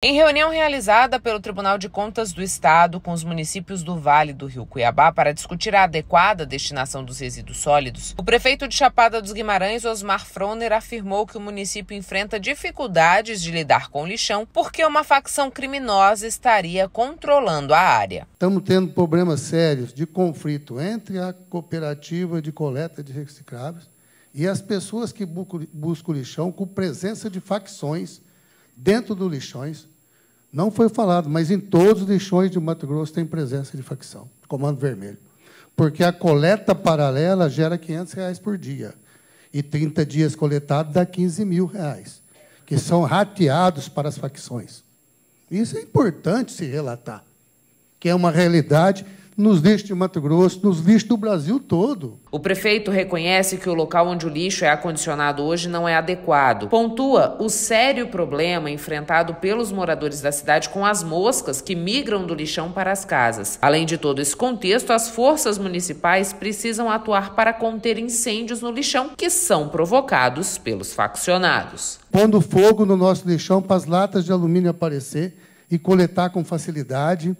Em reunião realizada pelo Tribunal de Contas do Estado com os municípios do Vale do Rio Cuiabá para discutir a adequada destinação dos resíduos sólidos, o prefeito de Chapada dos Guimarães, Osmar Froner, afirmou que o município enfrenta dificuldades de lidar com o lixão porque uma facção criminosa estaria controlando a área. Estamos tendo problemas sérios de conflito entre a cooperativa de coleta de recicláveis e as pessoas que buscam o lixão com presença de facções dentro do Lixões, não foi falado, mas em todos os lixões de Mato Grosso tem presença de facção, Comando Vermelho. Porque a coleta paralela gera 500 reais por dia. E 30 dias coletados dá 15 mil reais, que são rateados para as facções. Isso é importante se relatar, que é uma realidade nos lixos de Mato Grosso, nos lixos do Brasil todo. O prefeito reconhece que o local onde o lixo é acondicionado hoje não é adequado. Pontua o sério problema enfrentado pelos moradores da cidade com as moscas que migram do lixão para as casas. Além de todo esse contexto, as forças municipais precisam atuar para conter incêndios no lixão que são provocados pelos faccionados. Pondo fogo no nosso lixão para as latas de alumínio aparecer e coletar com facilidade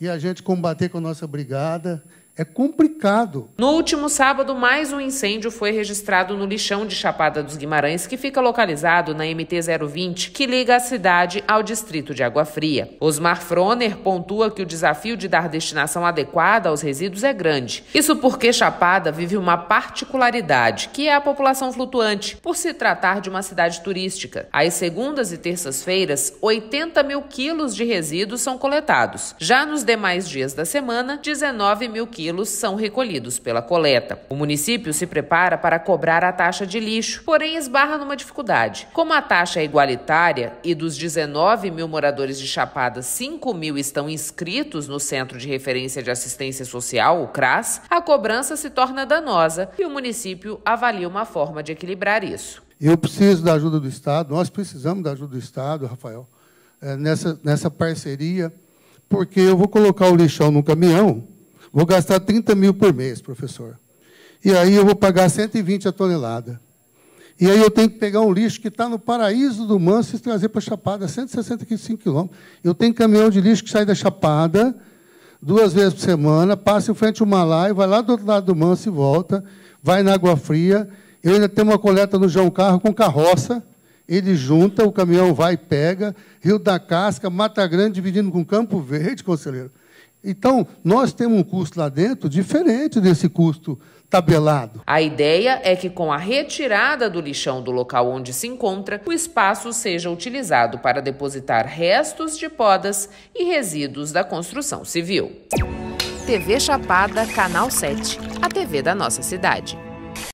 e a gente combater com a nossa brigada é complicado. No último sábado, mais um incêndio foi registrado no lixão de Chapada dos Guimarães, que fica localizado na MT 020, que liga a cidade ao distrito de Água Fria. Osmar Froner pontua que o desafio de dar destinação adequada aos resíduos é grande. Isso porque Chapada vive uma particularidade, que é a população flutuante, por se tratar de uma cidade turística. Às segundas e terças-feiras, 80 mil quilos de resíduos são coletados. Já nos demais dias da semana, 19 mil quilos quilos são recolhidos pela coleta. O município se prepara para cobrar a taxa de lixo, porém esbarra numa dificuldade. Como a taxa é igualitária e dos 19 mil moradores de Chapada, 5 mil estão inscritos no Centro de Referência de Assistência Social, o CRAS, a cobrança se torna danosa e o município avalia uma forma de equilibrar isso. Eu preciso da ajuda do Estado, nós precisamos da ajuda do Estado, Rafael, eh, nessa, nessa parceria, porque eu vou colocar o lixão no caminhão Vou gastar 30 mil por mês, professor. E aí eu vou pagar 120 a tonelada. E aí eu tenho que pegar um lixo que está no paraíso do Manso e trazer para a Chapada, 165 quilômetros. Eu tenho caminhão de lixo que sai da Chapada duas vezes por semana, passa em frente ao Malai, vai lá do outro lado do Manso e volta, vai na Água Fria. Eu ainda tenho uma coleta no João Carro com carroça. Ele junta, o caminhão vai e pega, Rio da Casca, Mata Grande dividindo com Campo Verde, conselheiro. Então, nós temos um custo lá dentro diferente desse custo tabelado. A ideia é que com a retirada do lixão do local onde se encontra, o espaço seja utilizado para depositar restos de podas e resíduos da construção civil. TV Chapada, Canal 7, a TV da nossa cidade.